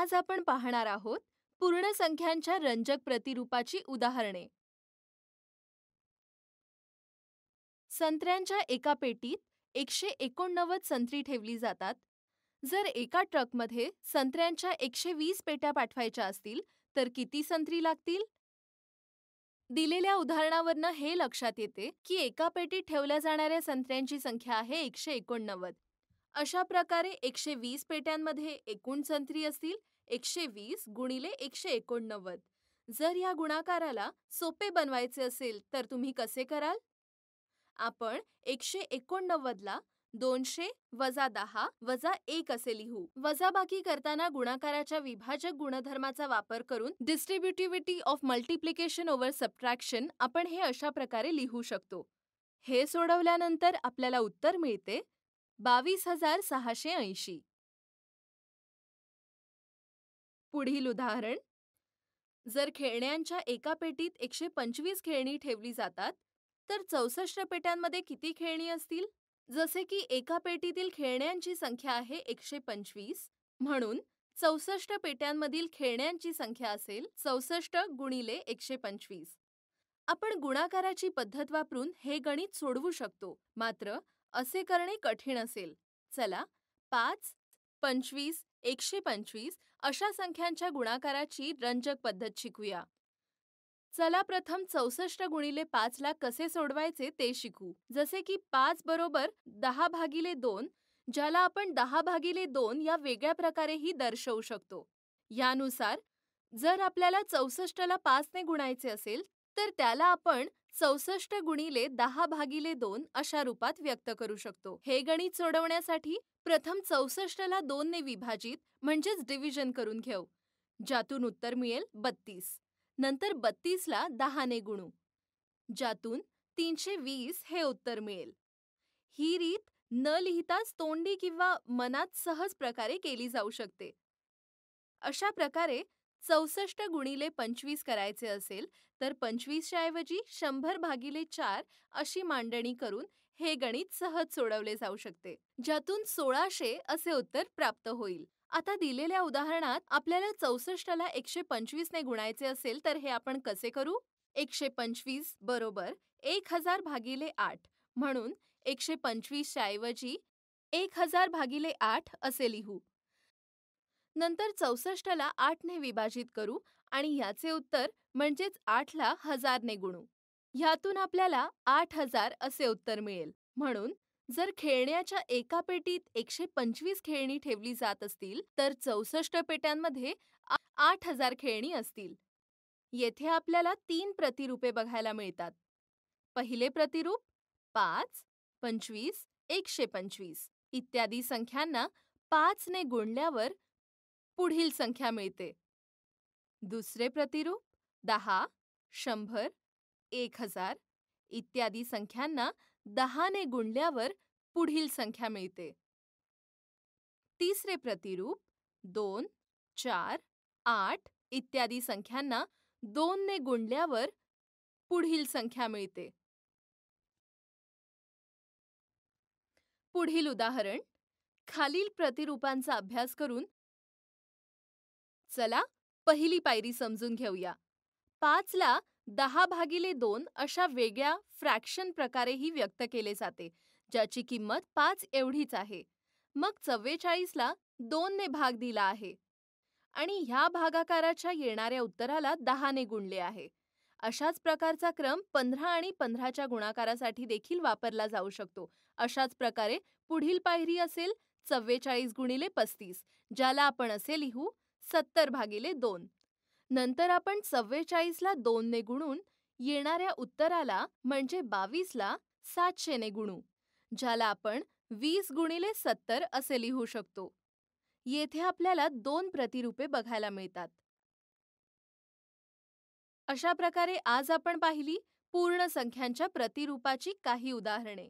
आज आपण पाहणार आहोत पूर्णसंख्यांच्या रंजक प्रतिरूपाची उदाहरणे संत्र्यांच्या एका पेटीत एकशे एकोणनव्वद संत्री ठेवली जातात जर एका ट्रकमध्ये संत्र्यांच्या एकशे वीस पेट्या पाठवायच्या असतील तर किती संत्री लागतील दिलेल्या उदाहरणावरनं हे लक्षात येते की एका पेटीत ठेवल्या जाणाऱ्या संत्र्यांची संख्या आहे एकशे एकोणनव्वद अशा प्रकारे एकशे वीस पेट्यांमध्ये एकूण संत्री असतील एकशे वीस गुणिले एकशे एकोणनव्वद जर या गुणाकाराला सोपे बनवायचे असेल तर तुम्ही कसे कराल आपण एकशे एकोणनव्वदला दोनशे वजा दहा वजा एक असे लिहू वजाबाकी करताना गुणाकाराच्या विभाजक गुणधर्माचा वापर करून distributivity of multiplication over subtraction आपण हे अशा प्रकारे लिहू शकतो हे सोडवल्यानंतर आपल्याला उत्तर मिळते बावीस हजार सहाशे ऐंशी पुढील उदाहरण जर खेळण्यांच्या एका पेटीत एकशे पंचवीस खेळणी ठेवली जातात तर चौसष्ट पेट्यांमध्ये किती खेळणी असतील जसे की एका पेटीतील खेळण्यांची संख्या आहे एकशे पंचवीस म्हणून चौसष्ट पेट्यांमधील खेळण्यांची संख्या असेल चौसष्ट गुणिले एकशे पंचवीस आपण गुणाकाराची पद्धत वापरून हे गणित सोडवू शकतो मात्र असे करणे कठीण असेल चला पाच पंचवीस एकशे पंचवीस अशा संख्यांच्या गुणाकाराची रंजक पद्धत शिकूया चला प्रथम चौसष्ट गुणिले पाचला कसे सोडवायचे ते शिकू जसे की पाच बरोबर दहा भागिले दोन ज्याला आपण दहा भागिले दोन या वेगळ्या प्रकारेही दर्शवू शकतो यानुसार जर आपल्याला चौसष्टला पाचने गुणायचे असेल तर त्याला आपण चौसष्ट गुणिले दहा भागिले दोन अशा रूपात व्यक्त करू शकतो हे गणित सोडवण्यासाठी प्रथम ला दोन ने विभाजित म्हणजेच डिव्हिजन करून घेऊ ज्यातून उत्तर मिळेल बत्तीस नंतर बत्तीसला दहाने गुणू ज्यातून तीनशे वीस हे उत्तर मिळेल ही रीत न लिहिताच तोंडी किंवा मनात सहज प्रकारे केली जाऊ शकते अशा प्रकारे चौसष्ट गुणिले पंचवीस करायचे असेल तर पंचवीसच्याऐवजी ऐवजी शंभर भागिले चार अशी मांडणी करून हे गणित सहज सोडवले जाऊ शकते ज्यातून सोळाशे असे उत्तर प्राप्त होईल आता दिलेल्या उदाहरणात आपल्याला चौसष्टला एकशे पंचवीसने गुणायचे असेल तर हे आपण कसे करू एकशे पंचवीस बरोबर एक हजार भागिले आठ म्हणून एकशे पंचवीसच्या ऐवजी एक हजार भागिले आठ असे लिहू नंतर चौसष्टला आठने विभाजित करू आणि याचे उत्तर म्हणजेच आठला हजारने गुणू ह्यातून आपल्याला आठ हजार असे उत्तर मिळेल म्हणून जर खेळण्याच्या एका पेटीत एकशे पंचवीस खेळणी ठेवली जात असतील तर चौसष्ट पेट्यांमध्ये आठ हजार खेळणी असतील येथे आपल्याला तीन प्रतिरूपे बघायला मिळतात पहिले प्रतिरूप पाच पंचवीस एकशे पंचवीस इत्यादी संख्यांना ने गुणल्यावर पुढील संख्या मिळते दुसरे प्रतिरूप दहा शंभर एक हजार इत्यादी संख्यांना दहाने गुणल्यावर पुढील संख्या मिळते तिसरे प्रतिरूप दोन चार आठ इत्यादी संख्यांना दोनने गुणल्यावर पुढील संख्या मिळते पुढील उदाहरण खालील प्रतिरूपांचा अभ्यास करून चला पहिली पायरी समजून घेऊया पाचला दहा भागिले दोन अशा वेगळ्या फ्रॅक्शन प्रकारेही व्यक्त केले जाते ज्याची किंमत पाच एवढीच आहे मग चव्वेचाळीसला दोनने भाग दिला आहे आणि ह्या भागाकाराच्या येणाऱ्या उत्तराला दहाने गुणले आहे अशाच प्रकारचा क्रम पंधरा आणि पंधराच्या गुणाकारासाठी देखील वापरला जाऊ शकतो अशाच प्रकारे पुढील पायरी असेल चव्वेचाळीस गुणिले पस्तीस ज्याला आपण असे लिहू सत्तर भागिले दोन नंतर आपण चव्वेचाळीसला ने गुणून येणाऱ्या उत्तराला म्हणजे बावीसला ने गुणू ज्याला आपण वीस गुणिले सत्तर असे लिहू शकतो येथे आपल्याला दोन प्रतिरूपे बघायला मिळतात अशा प्रकारे आज आपण पाहिली पूर्ण संख्यांच्या प्रतिरूपाची काही उदाहरणे